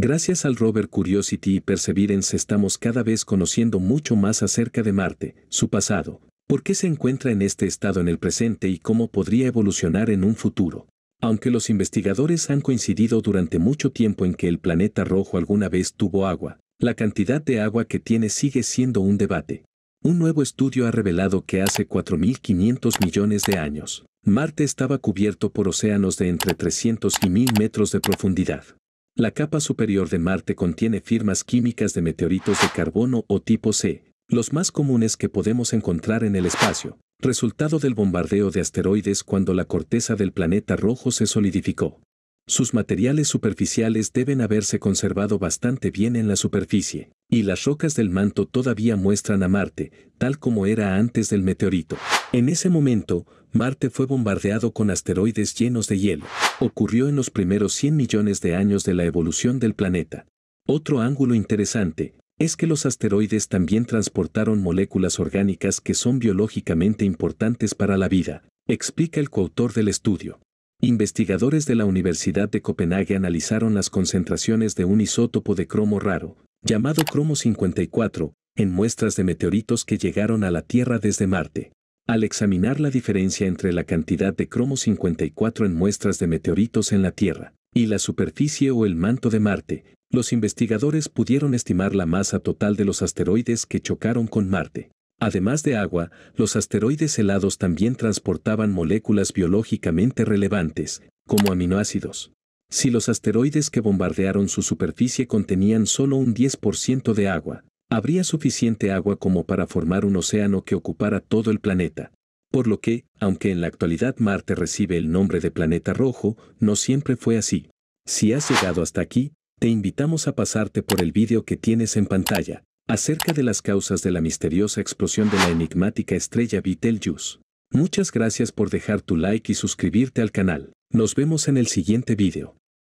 Gracias al rover Curiosity y Perseverance estamos cada vez conociendo mucho más acerca de Marte, su pasado, por qué se encuentra en este estado en el presente y cómo podría evolucionar en un futuro. Aunque los investigadores han coincidido durante mucho tiempo en que el planeta rojo alguna vez tuvo agua, la cantidad de agua que tiene sigue siendo un debate. Un nuevo estudio ha revelado que hace 4.500 millones de años, Marte estaba cubierto por océanos de entre 300 y 1.000 metros de profundidad. La capa superior de Marte contiene firmas químicas de meteoritos de carbono o tipo C, los más comunes que podemos encontrar en el espacio, resultado del bombardeo de asteroides cuando la corteza del planeta rojo se solidificó. Sus materiales superficiales deben haberse conservado bastante bien en la superficie, y las rocas del manto todavía muestran a Marte, tal como era antes del meteorito. En ese momento, Marte fue bombardeado con asteroides llenos de hielo. Ocurrió en los primeros 100 millones de años de la evolución del planeta. Otro ángulo interesante es que los asteroides también transportaron moléculas orgánicas que son biológicamente importantes para la vida, explica el coautor del estudio. Investigadores de la Universidad de Copenhague analizaron las concentraciones de un isótopo de cromo raro, llamado cromo 54, en muestras de meteoritos que llegaron a la Tierra desde Marte. Al examinar la diferencia entre la cantidad de cromo 54 en muestras de meteoritos en la Tierra y la superficie o el manto de Marte, los investigadores pudieron estimar la masa total de los asteroides que chocaron con Marte. Además de agua, los asteroides helados también transportaban moléculas biológicamente relevantes, como aminoácidos. Si los asteroides que bombardearon su superficie contenían solo un 10% de agua, habría suficiente agua como para formar un océano que ocupara todo el planeta. Por lo que, aunque en la actualidad Marte recibe el nombre de planeta rojo, no siempre fue así. Si has llegado hasta aquí, te invitamos a pasarte por el vídeo que tienes en pantalla, acerca de las causas de la misteriosa explosión de la enigmática estrella Betelgeuse. Muchas gracias por dejar tu like y suscribirte al canal. Nos vemos en el siguiente vídeo.